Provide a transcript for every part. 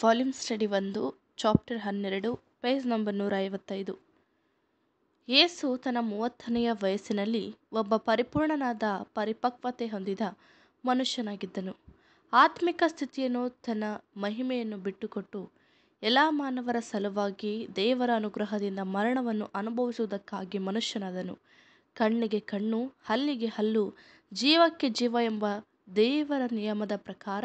Volume study ಒಂದು chapter ಹನ್ನೆರಡು page number ನೂರ ಐವತ್ತೈದು ಏಸು ತನ್ನ ಮೂವತ್ತನೆಯ ವಯಸ್ಸಿನಲ್ಲಿ ಒಬ್ಬ ಪರಿಪೂರ್ಣನಾದ ಪರಿಪಕ್ವತೆ ಹೊಂದಿದ ಮನುಷ್ಯನಾಗಿದ್ದನು ಆತ್ಮಿಕ ಸ್ಥಿತಿಯನ್ನು ತನ್ನ ಮಹಿಮೆಯನ್ನು ಬಿಟ್ಟುಕೊಟ್ಟು ಎಲ್ಲ ಮಾನವರ ಸಲುವಾಗಿ ದೇವರ ಅನುಗ್ರಹದಿಂದ ಮರಣವನ್ನು ಅನುಭವಿಸುವುದಕ್ಕಾಗಿ ಮನುಷ್ಯನಾದನು ಕಣ್ಣಿಗೆ ಕಣ್ಣು ಹಲ್ಲಿಗೆ ಹಲ್ಲು ಜೀವಕ್ಕೆ ಜೀವ ಎಂಬ ದೇವರ ನಿಯಮದ ಪ್ರಕಾರ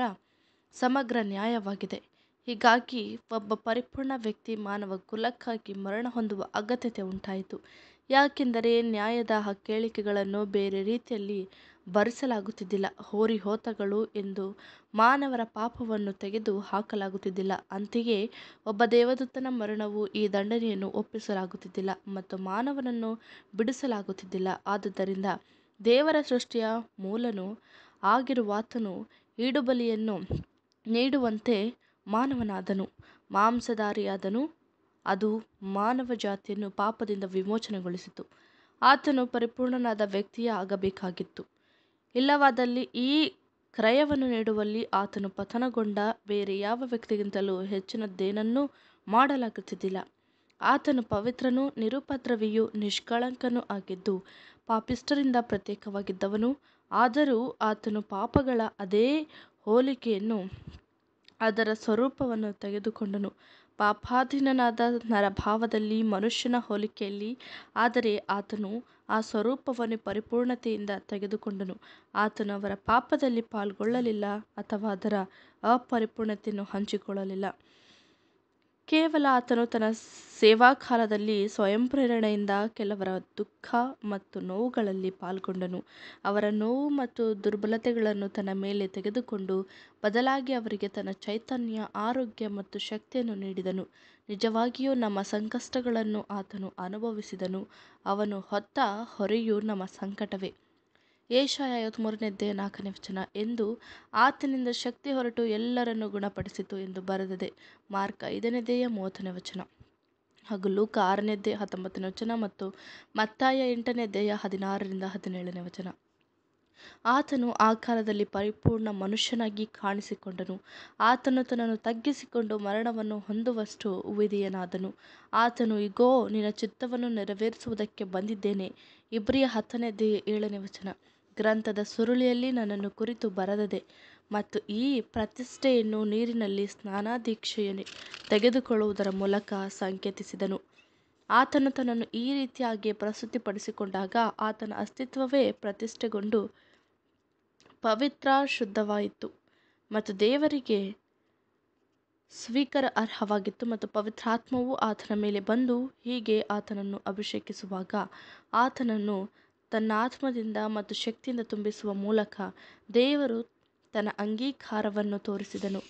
ಸಮಗ್ರ ನ್ಯಾಯವಾಗಿದೆ ಹೀಗಾಗಿ ಒಬ್ಬ ಪರಿಪೂರ್ಣ ವ್ಯಕ್ತಿ ಮಾನವ ಕುಲಕ್ಕಾಗಿ ಮರಣ ಹೊಂದುವ ಅಗತ್ಯತೆ ಉಂಟಾಯಿತು ಯಾಕೆಂದರೆ ನ್ಯಾಯದ ಹಕ್ಕೇಳಿಕೆಗಳನ್ನು ಬೇರೆ ರೀತಿಯಲ್ಲಿ ಭರಿಸಲಾಗುತ್ತಿದ್ದಿಲ್ಲ ಹೋತಗಳು ಎಂದು ಮಾನವರ ಪಾಪವನ್ನು ತೆಗೆದು ಹಾಕಲಾಗುತ್ತಿದ್ದಿಲ್ಲ ಅಂತೆಯೇ ಒಬ್ಬ ದೇವದತ್ತನ ಮರಣವು ಈ ದಂಡನೆಯನ್ನು ಒಪ್ಪಿಸಲಾಗುತ್ತಿದ್ದಿಲ್ಲ ಮತ್ತು ಮಾನವನನ್ನು ಬಿಡಿಸಲಾಗುತ್ತಿದ್ದಿಲ್ಲ ಆದುದರಿಂದ ದೇವರ ಸೃಷ್ಟಿಯ ಮೂಲನು ಆಗಿರುವಾತನು ಈಡುಬಲಿಯನ್ನು ನೀಡುವಂತೆ ಮಾನವನಾದನು ಮಾಂಸಧಾರಿಯಾದನು ಅದು ಮಾನವ ಜಾತಿಯನ್ನು ಪಾಪದಿಂದ ವಿಮೋಚನೆಗೊಳಿಸಿತು ಆತನು ಪರಿಪೂರ್ಣನಾದ ವ್ಯಕ್ತಿಯೇ ಆಗಬೇಕಾಗಿತ್ತು ಇಲ್ಲವಾದಲ್ಲಿ ಈ ಕ್ರಯವನ್ನು ನೀಡುವಲ್ಲಿ ಆತನು ಪತನಗೊಂಡ ಬೇರೆ ಯಾವ ವ್ಯಕ್ತಿಗಿಂತಲೂ ಹೆಚ್ಚಿನದ್ದೇನನ್ನೂ ಮಾಡಲಾಗುತ್ತಿದ್ದಿಲ್ಲ ಆತನು ಪವಿತ್ರನೂ ನಿರುಪದ್ರವಿಯೂ ನಿಷ್ಕಳಂಕನೂ ಆಗಿದ್ದು ಪಾಪಿಸ್ಟರಿಂದ ಪ್ರತ್ಯೇಕವಾಗಿದ್ದವನು ಆದರೂ ಆತನು ಪಾಪಗಳ ಅದೇ ಹೋಲಿಕೆಯನ್ನು ಅದರ ಸ್ವರೂಪವನ್ನು ತೆಗೆದುಕೊಂಡನು ಪಾಪಾಧೀನನಾದ ನರಭಾವದಲ್ಲಿ ಮನುಷ್ಯನ ಹೋಲಿಕೆಯಲ್ಲಿ ಆದರೆ ಆತನು ಆ ಸ್ವರೂಪವನ್ನು ಪರಿಪೂರ್ಣತೆಯಿಂದ ತೆಗೆದುಕೊಂಡನು ಆತನು ಅವರ ಪಾಪದಲ್ಲಿ ಪಾಲ್ಗೊಳ್ಳಲಿಲ್ಲ ಅಥವಾ ಅದರ ಅಪರಿಪೂರ್ಣತೆಯನ್ನು ಹಂಚಿಕೊಳ್ಳಲಿಲ್ಲ ಕೇವಲ ಆತನು ತನ್ನ ಸೇವಾಕಾಲದಲ್ಲಿ ಸ್ವಯಂಪ್ರೇರಣೆಯಿಂದ ಕೆಲವರ ದುಃಖ ಮತ್ತು ನೋವುಗಳಲ್ಲಿ ಪಾಲ್ಗೊಂಡನು ಅವರ ನೋವು ಮತ್ತು ದುರ್ಬಲತೆಗಳನ್ನು ತನ್ನ ಮೇಲೆ ತೆಗೆದುಕೊಂಡು ಬದಲಾಗಿ ಅವರಿಗೆ ತನ್ನ ಚೈತನ್ಯ ಆರೋಗ್ಯ ಮತ್ತು ಶಕ್ತಿಯನ್ನು ನೀಡಿದನು ನಿಜವಾಗಿಯೂ ನಮ್ಮ ಸಂಕಷ್ಟಗಳನ್ನು ಆತನು ಅನುಭವಿಸಿದನು ಅವನು ಹೊತ್ತ ಹೊರೆಯು ನಮ್ಮ ಸಂಕಟವೇ ಐವತ್ಮೂರನೇ ದೇಹ ನಾಲ್ಕನೇ ವಚನ ಎಂದು ಆತನಿಂದ ಶಕ್ತಿ ಹೊರಟು ಎಲ್ಲರನ್ನು ಗುಣಪಡಿಸಿತು ಎಂದು ಬರೆದಿದೆ ಮಾರ್ಕ ದೇಯ ಮೂವತ್ತನೇ ವಚನ ಹಾಗೂ ಲೂಕ ಆರನೇದ್ದೇ ಹತ್ತೊಂಬತ್ತನೇ ವಚನ ಮತ್ತು ಮತ್ತಾಯ ದೇಯ ಹದಿನಾರರಿಂದ ಹದಿನೇಳನೇ ವಚನ ಆತನು ಆ ಕಾಲದಲ್ಲಿ ಪರಿಪೂರ್ಣ ಮನುಷ್ಯನಾಗಿ ಕಾಣಿಸಿಕೊಂಡನು ಆತನು ತನ್ನನ್ನು ತಗ್ಗಿಸಿಕೊಂಡು ಮರಣವನ್ನು ಹೊಂದುವಷ್ಟು ವಿಧಿಯನಾದನು ಆತನು ಇಗೋ ನಿನ್ನ ಚಿತ್ತವನ್ನು ನೆರವೇರಿಸುವುದಕ್ಕೆ ಬಂದಿದ್ದೇನೆ ಇಬ್ರಿಯ ಹತ್ತನೇ ಏಳನೇ ವಚನ ಗ್ರಂಥದ ಸುರುಳಿಯಲ್ಲಿ ನನ್ನನ್ನು ಕುರಿತು ಬರೆದದೆ ಮತ್ತು ಈ ಪ್ರತಿಷ್ಠೆಯನ್ನು ನೀರಿನಲ್ಲಿ ಸ್ನಾನಾದೀಕ್ಷೆಯನ್ನು ತೆಗೆದುಕೊಳ್ಳುವುದರ ಮೂಲಕ ಸಂಕೇತಿಸಿದನು. ಆತನು ತನ್ನನ್ನು ಈ ರೀತಿಯಾಗಿ ಪ್ರಸ್ತುತಿಪಡಿಸಿಕೊಂಡಾಗ ಆತನ ಅಸ್ತಿತ್ವವೇ ಪ್ರತಿಷ್ಠೆಗೊಂಡು ಪವಿತ್ರ ಶುದ್ಧವಾಯಿತು ಮತ್ತು ದೇವರಿಗೆ ಸ್ವೀಕಾರ ಅರ್ಹವಾಗಿತ್ತು ಮತ್ತು ಪವಿತ್ರಾತ್ಮವು ಆತನ ಮೇಲೆ ಬಂದು ಹೀಗೆ ಆತನನ್ನು ಅಭಿಷೇಕಿಸುವಾಗ ಆತನನ್ನು ತನ್ನ ಆತ್ಮದಿಂದ ಮತ್ತು ಶಕ್ತಿಯಿಂದ ತುಂಬಿಸುವ ಮೂಲಕ ದೇವರು ತನ್ನ ಅಂಗೀಕಾರವನ್ನು ತೋರಿಸಿದನು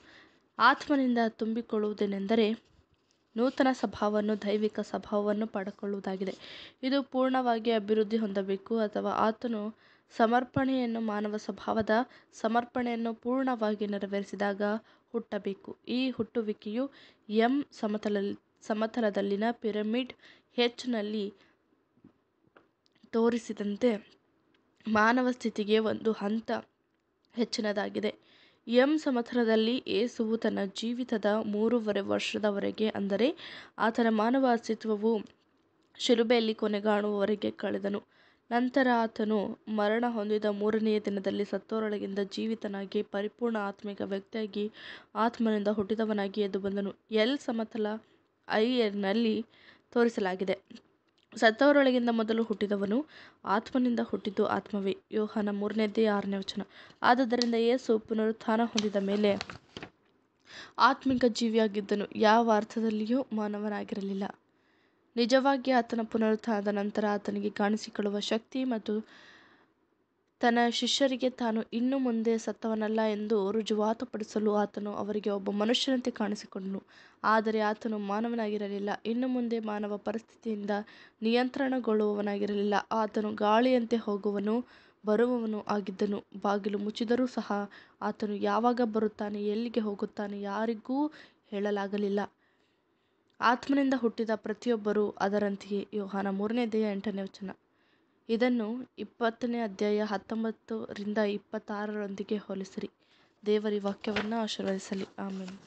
ಆತ್ಮನಿಂದ ತುಂಬಿಕೊಳ್ಳುವುದೇನೆಂದರೆ ನೂತನ ಸ್ವಭಾವವನ್ನು ದೈವಿಕ ಸ್ವಭಾವವನ್ನು ಪಡ್ಕೊಳ್ಳುವುದಾಗಿದೆ ಇದು ಪೂರ್ಣವಾಗಿ ಅಭಿವೃದ್ಧಿ ಹೊಂದಬೇಕು ಅಥವಾ ಆತನು ಸಮರ್ಪಣೆಯನ್ನು ಮಾನವ ಸ್ವಭಾವದ ಸಮರ್ಪಣೆಯನ್ನು ಪೂರ್ಣವಾಗಿ ನೆರವೇರಿಸಿದಾಗ ಹುಟ್ಟಬೇಕು ಈ ಹುಟ್ಟುವಿಕೆಯು ಎಂ ಸಮತಲ ಸಮತಲದಲ್ಲಿನ ಪಿರಮಿಡ್ ಹೆಚ್ನಲ್ಲಿ ತೋರಿಸಿದಂತೆ ಮಾನವ ಸ್ಥಿತಿಗೆ ಒಂದು ಹಂತ ಹೆಚ್ಚಿನದಾಗಿದೆ ಎಂ ಸಮತಲದಲ್ಲಿ ಏಸುವು ತನ್ನ ಜೀವಿತದ ಮೂರುವರೆ ವರ್ಷದವರೆಗೆ ಅಂದರೆ ಆತನ ಮಾನವ ಅಸ್ತಿತ್ವವು ಶಿಲುಬೆಯಲ್ಲಿ ಕೊನೆಗಾಣುವವರೆಗೆ ಕಳೆದನು ನಂತರ ಆತನು ಮರಣ ಹೊಂದಿದ ಮೂರನೆಯ ದಿನದಲ್ಲಿ ಸತ್ತೋರೊಳಗಿಂದ ಜೀವಿತನಾಗಿ ಪರಿಪೂರ್ಣ ಆತ್ಮಿಕ ವ್ಯಕ್ತಿಯಾಗಿ ಆತ್ಮನಿಂದ ಹುಟ್ಟಿದವನಾಗಿ ಎದ್ದು ಬಂದನು ಎಲ್ ಸಮತಲ ಐ ಎರ್ನಲ್ಲಿ ತೋರಿಸಲಾಗಿದೆ ಸತ್ತವರೊಳಗಿಂದ ಮೊದಲು ಹುಟ್ಟಿದವನು ಆತ್ಮನಿಂದ ಹುಟ್ಟಿದ್ದು ಆತ್ಮವೇ ಯೋಹಾನ ಮೂರನೇದೇ ಆರನೇ ವಚನ ಆದುದರಿಂದ ಯೇಸು ಪುನರುತ್ಥಾನ ಹೊಂದಿದ ಮೇಲೆ ಆತ್ಮಿಕ ಜೀವಿಯಾಗಿದ್ದನು ಯಾವ ಅರ್ಥದಲ್ಲಿಯೂ ಮಾನವನಾಗಿರಲಿಲ್ಲ ನಿಜವಾಗಿ ಆತನ ಪುನರುತ್ಥಾನದ ನಂತರ ಆತನಿಗೆ ಕಾಣಿಸಿಕೊಳ್ಳುವ ಶಕ್ತಿ ಮತ್ತು ತನ್ನ ಶಿಷ್ಯರಿಗೆ ತಾನು ಇನ್ನು ಮುಂದೆ ಸತ್ತವನಲ್ಲ ಎಂದು ರುಜುವಾತುಪಡಿಸಲು ಆತನು ಅವರಿಗೆ ಒಬ್ಬ ಮನುಷ್ಯನಂತೆ ಕಾಣಿಸಿಕೊಂಡನು, ಆದರೆ ಆತನು ಮಾನವನಾಗಿರಲಿಲ್ಲ, ಇನ್ನು ಮುಂದೆ ಮಾನವ ಪರಿಸ್ಥಿತಿಯಿಂದ ನಿಯಂತ್ರಣಗೊಳ್ಳುವವನಾಗಿರಲಿಲ್ಲ, ಆತನು ಗಾಳಿಯಂತೆ ಹೋಗುವನು ಬರುವವನು ಆಗಿದ್ದನು. ಬಾಗಿಲು ಮುಚ್ಚಿದರೂ ಸಹ ಆತನು ಯಾವಾಗ ಬರುತ್ತಾನೆ, ಎಲ್ಲಿಗೆ ಹೋಗುತ್ತಾನೆ, ಯಾರಿಗೂ ಹೇಳಲಾಗಲಿಲ್ಲ. ಆತ್ಮನಿಂದ ಹುಟ್ಟಿದ ಪ್ರತಿಯೊಬ್ಬರೂ ಅದರಂತೆಯೇ. ಯೋಹಾನ ಮೂರನೇ ದೇಹ ಎಂಟನೇ ವಚನ ಇದನ್ನು ಇಪ್ಪತ್ತನೇ ಅಧ್ಯಾಯ ಹತ್ತೊಂಬತ್ತರಿಂದ ಇಪ್ಪತ್ತಾರರೊಂದಿಗೆ ಹೋಲಿಸಿರಿ ದೇವರಿ ವಾಕ್ಯವನ್ನು ಆಶೀರ್ವದಿಸಲಿ ಆಮೇಲೆ